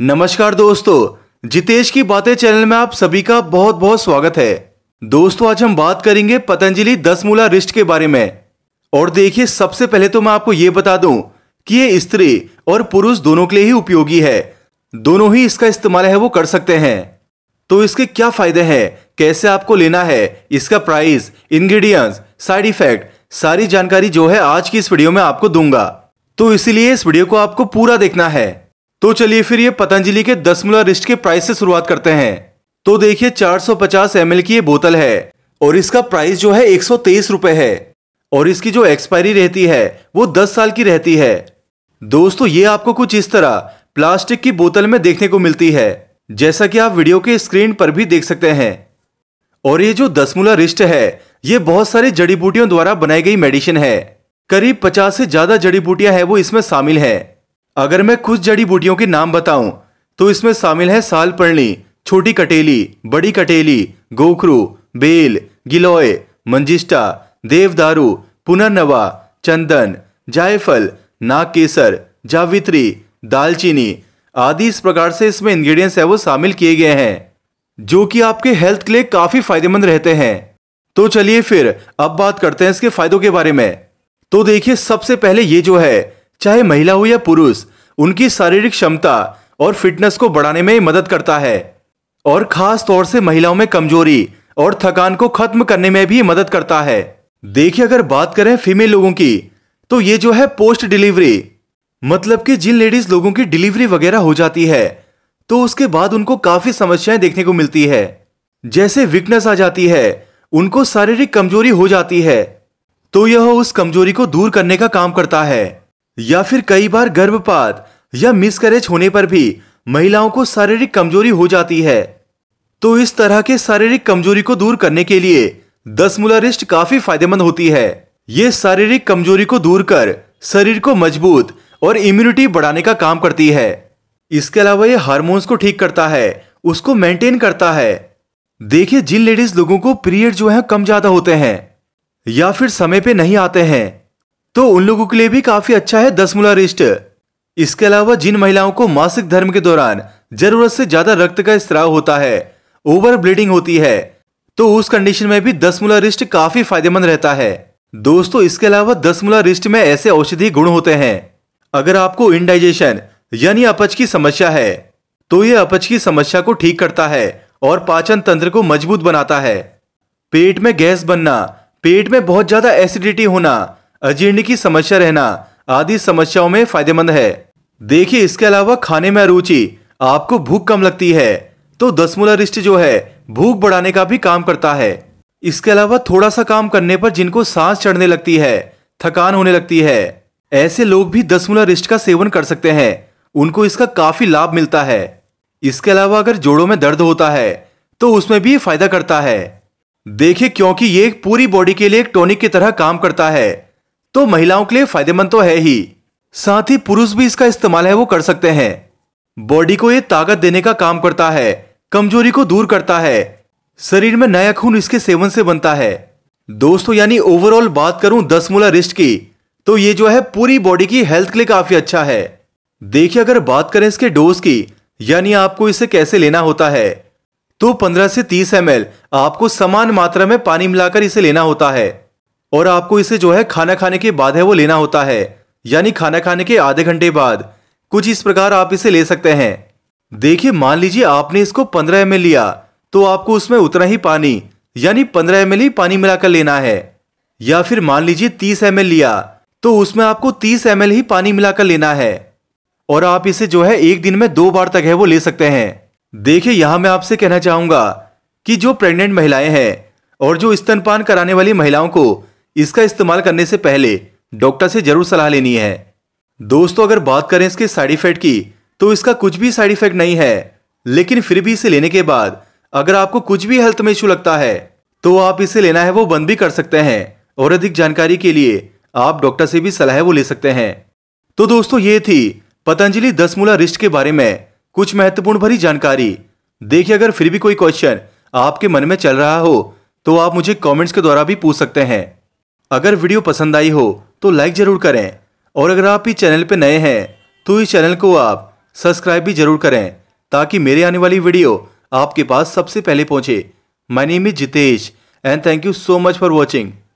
नमस्कार दोस्तों जितेश की बातें चैनल में आप सभी का बहुत बहुत स्वागत है दोस्तों आज हम बात करेंगे पतंजलि दस मूला रिष्ट के बारे में और देखिए सबसे पहले तो मैं आपको ये बता दूं कि ये स्त्री और पुरुष दोनों के लिए ही उपयोगी है दोनों ही इसका इस्तेमाल है वो कर सकते हैं तो इसके क्या फायदे हैं कैसे आपको लेना है इसका प्राइस इंग्रेडिएंट्स साइड इफेक्ट सारी जानकारी जो है आज की इस वीडियो में आपको दूंगा तो इसीलिए इस वीडियो को आपको पूरा देखना है तो चलिए फिर ये पतंजलि के दसमुला रिस्ट के प्राइस से शुरुआत करते हैं तो देखिए 450 ml की ये बोतल है और इसका प्राइस जो है एक सौ है और इसकी जो एक्सपायरी रहती है वो 10 साल की रहती है दोस्तों ये आपको कुछ इस तरह प्लास्टिक की बोतल में देखने को मिलती है जैसा कि आप वीडियो के स्क्रीन पर भी देख सकते हैं और ये जो दसमूला रिस्ट है ये बहुत सारी जड़ी बूटियों द्वारा बनाई गई मेडिसिन है करीब पचास से ज्यादा जड़ी बूटियां हैं वो इसमें शामिल है अगर मैं कुछ जड़ी बूटियों के नाम बताऊं तो इसमें शामिल है साल पर्णी छोटी कटेली बड़ी कटेली गोखरू बेल गिलोय मंजिष्टा देवदारू पुनर्नवा चंदन जायफल नागकेसर जावित्री दालचीनी आदि इस प्रकार से इसमें इंग्रेडिएंट्स है वो शामिल किए गए हैं जो कि आपके हेल्थ के लिए काफी फायदेमंद रहते हैं तो चलिए फिर अब बात करते हैं इसके फायदों के बारे में तो देखिए सबसे पहले ये जो है चाहे महिला हो या पुरुष उनकी शारीरिक क्षमता और फिटनेस को बढ़ाने में मदद करता है और खास तौर से महिलाओं में कमजोरी और थकान को खत्म करने में भी मदद करता है देखिए अगर बात करें फीमेल लोगों की तो ये जो है पोस्ट डिलीवरी मतलब कि जिन लेडीज लोगों की डिलीवरी वगैरह हो जाती है तो उसके बाद उनको काफी समस्याएं देखने को मिलती है जैसे वीकनेस आ जाती है उनको शारीरिक कमजोरी हो जाती है तो यह उस कमजोरी को दूर करने का काम करता है या फिर कई बार गर्भपात या मिसकरेज होने पर भी महिलाओं को शारीरिक कमजोरी हो जाती है तो इस तरह के शारीरिक कमजोरी को दूर करने के लिए दसमूला रिस्ट काफी फायदेमंद होती है ये शारीरिक कमजोरी को दूर कर शरीर को मजबूत और इम्यूनिटी बढ़ाने का काम करती है इसके अलावा ये हार्मोन्स को ठीक करता है उसको मेंटेन करता है देखिए जिन लेडीज लोगों को पीरियड जो है कम ज्यादा होते हैं या फिर समय पे नहीं आते हैं तो उन लोगों के लिए भी काफी अच्छा है दसमुला रिष्ट इसके अलावा जिन महिलाओं को मासिक धर्म के दौरान जरूरत से ज्यादा रक्त का स्त्राव होता है ओवर ब्लीडिंग होती है तो उस कंडीशन में भी दसमुला रिष्ट काफी फायदेमंद रहता है दोस्तों इसके अलावा दसमुला रिष्ट में ऐसे औषधि गुण होते हैं अगर आपको इनडाइजेशन यानी अपच की समस्या है तो यह अपच की समस्या को ठीक करता है और पाचन तंत्र को मजबूत बनाता है पेट में गैस बनना पेट में बहुत ज्यादा एसिडिटी होना अजीर्ण की समस्या रहना आदि समस्याओं में फायदेमंद है देखिए इसके अलावा खाने में अरुचि आपको भूख कम लगती है तो दसमूला रिष्ट जो है भूख बढ़ाने का भी काम करता है इसके अलावा थोड़ा सा काम करने पर जिनको सांस चढ़ने लगती है थकान होने लगती है ऐसे लोग भी दसमूला रिष्ट का सेवन कर सकते हैं उनको इसका काफी लाभ मिलता है इसके अलावा अगर जोड़ों में दर्द होता है तो उसमें भी फायदा करता है देखिए क्योंकि ये पूरी बॉडी के लिए एक टॉनिक की तरह काम करता है तो महिलाओं के लिए फायदेमंद तो है ही साथ ही पुरुष भी इसका इस्तेमाल है वो कर सकते हैं बॉडी को ये ताकत देने का काम करता है कमजोरी को दूर करता है शरीर में नया खून इसके सेवन से बनता है दोस्तों यानी ओवरऑल बात करूं दस मूला रिस्ट की तो ये जो है पूरी बॉडी की हेल्थ के लिए काफी अच्छा है देखिए अगर बात करें इसके डोज की यानी आपको इसे कैसे लेना होता है तो 15 से 30 एम आपको समान मात्रा में पानी मिलाकर इसे लेना होता है और आपको इसे जो है खाना खाने के बाद है वो लेना होता है यानी खाना खाने के आधे घंटे बाद कुछ इस प्रकार आप इसे ले सकते हैं देखिए मान लीजिए आपने इसको पंद्रह एम लिया तो आपको उसमें उतना ही पानी यानी पंद्रह एम ही पानी मिलाकर लेना है या फिर मान लीजिए तीस एम लिया तो उसमें आपको तीस एम ही पानी मिलाकर लेना है और आप इसे जो है एक दिन में दो बार तक है वो ले सकते हैं देखिए यहां मैं आपसे कहना चाहूंगा कि जो प्रेग्नेंट महिलाएं हैं और जो स्तनपान कराने वाली महिलाओं को इसका इस्तेमाल करने से पहले डॉक्टर से जरूर सलाह लेनी है दोस्तों अगर बात करें इसके साइड इफेक्ट की तो इसका कुछ भी साइड इफेक्ट नहीं है लेकिन फिर भी इसे लेने के बाद अगर आपको कुछ भी हेल्थ में इशू लगता है तो आप इसे लेना है वो बंद भी कर सकते हैं और अधिक जानकारी के लिए आप डॉक्टर से भी सलाह वो ले सकते हैं तो दोस्तों ये थी पतंजलि दसमूला रिस्ट के बारे में कुछ महत्वपूर्ण भरी जानकारी देखिए अगर फिर भी कोई क्वेश्चन आपके मन में चल रहा हो तो आप मुझे कमेंट्स के द्वारा भी पूछ सकते हैं अगर वीडियो पसंद आई हो तो लाइक ज़रूर करें और अगर आप इस चैनल पर नए हैं तो इस चैनल को आप सब्सक्राइब भी ज़रूर करें ताकि मेरे आने वाली वीडियो आपके पास सबसे पहले पहुंचे my name is Jitesh and thank you so much for watching